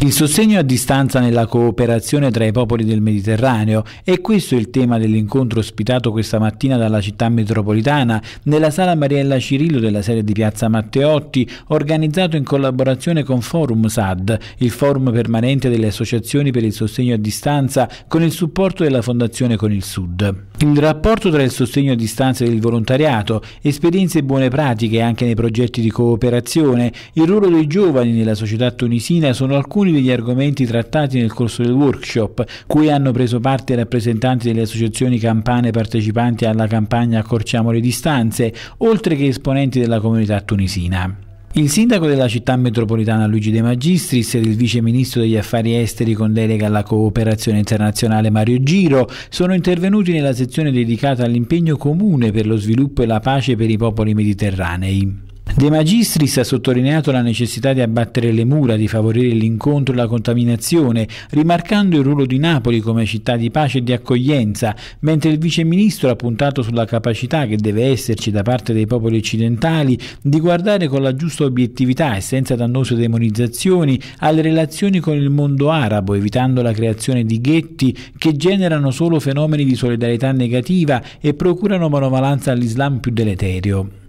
Il sostegno a distanza nella cooperazione tra i popoli del Mediterraneo è questo il tema dell'incontro ospitato questa mattina dalla città metropolitana nella sala Mariella Cirillo della sede di Piazza Matteotti organizzato in collaborazione con Forum SAD, il forum permanente delle associazioni per il sostegno a distanza con il supporto della Fondazione con il Sud. Il rapporto tra il sostegno a distanza e il volontariato, esperienze e buone pratiche anche nei progetti di cooperazione, il ruolo dei giovani nella società tunisina sono alcuni alcuni degli argomenti trattati nel corso del workshop, cui hanno preso parte rappresentanti delle associazioni campane partecipanti alla campagna Accorciamo le distanze, oltre che esponenti della comunità tunisina. Il sindaco della città metropolitana Luigi De Magistris ed il vice ministro degli affari esteri con delega alla cooperazione internazionale Mario Giro sono intervenuti nella sezione dedicata all'impegno comune per lo sviluppo e la pace per i popoli mediterranei. De Magistris ha sottolineato la necessità di abbattere le mura, di favorire l'incontro e la contaminazione, rimarcando il ruolo di Napoli come città di pace e di accoglienza, mentre il Vice Ministro ha puntato sulla capacità che deve esserci da parte dei popoli occidentali di guardare con la giusta obiettività e senza dannose demonizzazioni alle relazioni con il mondo arabo, evitando la creazione di ghetti che generano solo fenomeni di solidarietà negativa e procurano manovalanza all'Islam più deleterio.